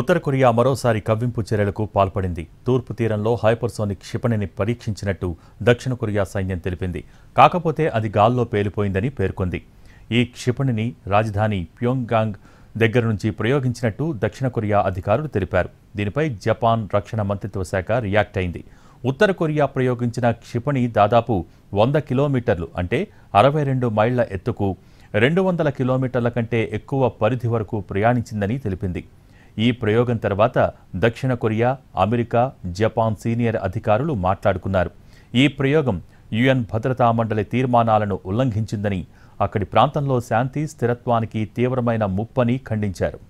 ఉత్తర Korea మరోసారి కవ్వింపు చర్యలకు పాల్పడింది తూర్పు తీరంలో హైపర్సోనిక్ క్షిపణిని పరీక్షించినట్టు దక్షిణ కొరియా సైన్యం తెలిపింది కాకపోతే అది గాల్లో పేలిపోయిందని పేర్కొంది ఈ క్షిపణిని రాజధాని ప్యోంగ్గాంగ్ దగ్గర నుంచి ప్రయోగించినట్టు దక్షిణ కొరియా అధికారులు తెలిపారు దీనిపై జపాన్ రక్షణ మంత్రిత్వ శాఖ రియాక్ట్ అయింది ఉత్తర కొరియా ప్రయోగించిన క్షిపణి దాదాపు వంద కిలోమీటర్లు అంటే అరవై రెండు మైళ్ల ఎత్తుకు రెండు వందల కిలోమీటర్ల కంటే ఎక్కువ పరిధి వరకు ప్రయాణించిందని తెలిపింది ఈ ప్రయోగం తర్వాత దక్షిణ కొరియా అమెరికా జపాన్ సీనియర్ అధికారులు మాట్లాడుకున్నారు ఈ ప్రయోగం యుఎన్ భద్రతా మండలి తీర్మానాలను ఉల్లంఘించిందని అక్కడి ప్రాంతంలో శాంతి స్థిరత్వానికి తీవ్రమైన ముప్పని ఖండించారు